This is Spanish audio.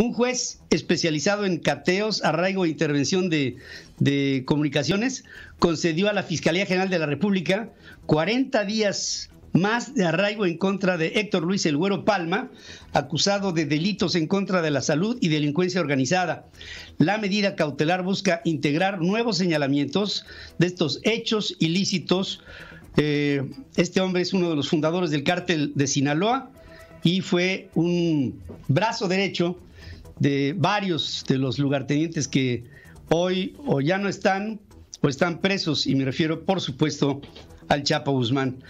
Un juez especializado en cateos, arraigo e intervención de, comunicaciones concedió a la Fiscalía General de la República 40 días más de arraigo en contra de Héctor Luis El Palma, acusado de delitos en contra de la salud y delincuencia organizada. La medida cautelar busca integrar nuevos señalamientos de estos hechos ilícitos. Eh, este hombre es uno de los fundadores del cártel de Sinaloa y fue un brazo derecho de varios de los lugartenientes que hoy o ya no están o están presos, y me refiero por supuesto al Chapo Guzmán.